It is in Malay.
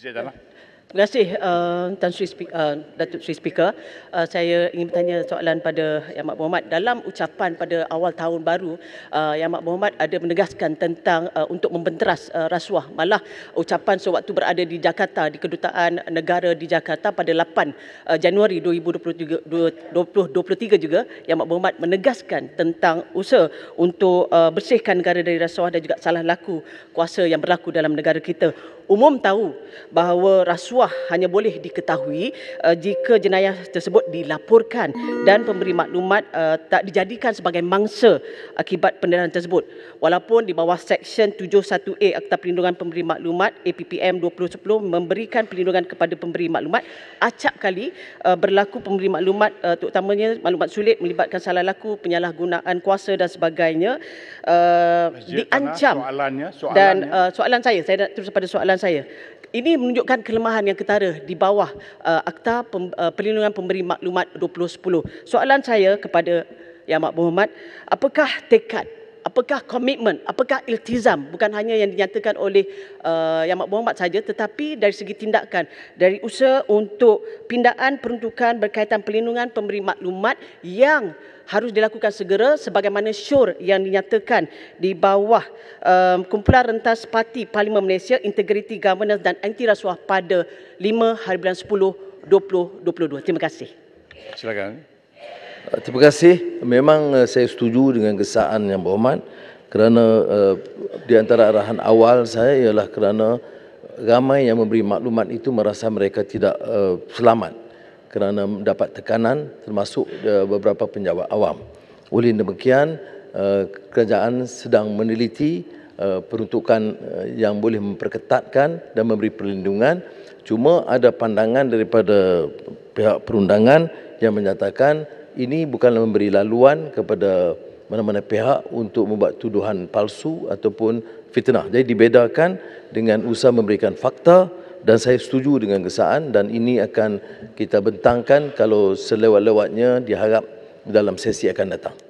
Size de. Terima kasih uh, Tan Sri uh, Datuk Sri Speaker. Uh, saya ingin bertanya soalan pada Yang Amat Muhammad. Dalam ucapan pada awal tahun baru, uh, Yang Amat Muhammad ada menegaskan tentang uh, untuk membenteras uh, rasuah. Malah ucapan sewaktu berada di Jakarta, di Kedutaan Negara di Jakarta pada 8 uh, Januari 2023, 2023 juga, Yang Amat Muhammad menegaskan tentang usaha untuk uh, bersihkan negara dari rasuah dan juga salah laku kuasa yang berlaku dalam negara kita. Umum tahu bahawa rasuah sebuah hanya boleh diketahui uh, jika jenayah tersebut dilaporkan dan pemberi maklumat uh, tak dijadikan sebagai mangsa akibat pendedahan tersebut. Walaupun di bawah Seksyen 71A Akta Perlindungan Pemberi Maklumat APPM 2010 memberikan perlindungan kepada pemberi maklumat, acap kali uh, berlaku pemberi maklumat uh, terutamanya maklumat sulit melibatkan salah laku, penyalahgunaan kuasa dan sebagainya uh, Masjid diancam. Soalannya, soalannya. Dan uh, soalan saya, saya nak terus pada soalan saya. Ini menunjukkan kelemahan pemerintahan yang ketara di bawah uh, Akta Pem, uh, Perlindungan Pemberi Maklumat 2010. Soalan saya kepada Yang Mak Berhormat, apakah tekad, apakah komitmen, apakah iltizam bukan hanya yang dinyatakan oleh uh, Yang Amat Berhormat saja tetapi dari segi tindakan, dari usaha untuk pindaan peruntukan berkaitan perlindungan pemberi maklumat yang harus dilakukan segera sebagaimana syur yang dinyatakan di bawah um, kumpulan rentas parti Parlimen Malaysia Integriti Governance dan Anti Rasuah pada 5 hari bulan 10 2022. Terima kasih. Silakan. Uh, terima kasih. Memang uh, saya setuju dengan kesaan yang berhormat kerana uh, di antara arahan awal saya ialah kerana ramai yang memberi maklumat itu merasa mereka tidak uh, selamat kerana mendapat tekanan termasuk eh, beberapa penjawat awam. Oleh demikian, eh, kerajaan sedang meneliti eh, peruntukan yang boleh memperketatkan dan memberi perlindungan. Cuma ada pandangan daripada pihak perundangan yang menyatakan ini bukanlah memberi laluan kepada mana-mana pihak untuk membuat tuduhan palsu ataupun fitnah. Jadi dibedakan dengan usaha memberikan fakta dan saya setuju dengan kesaan dan ini akan kita bentangkan kalau selewat-lewatnya diharap dalam sesi akan datang.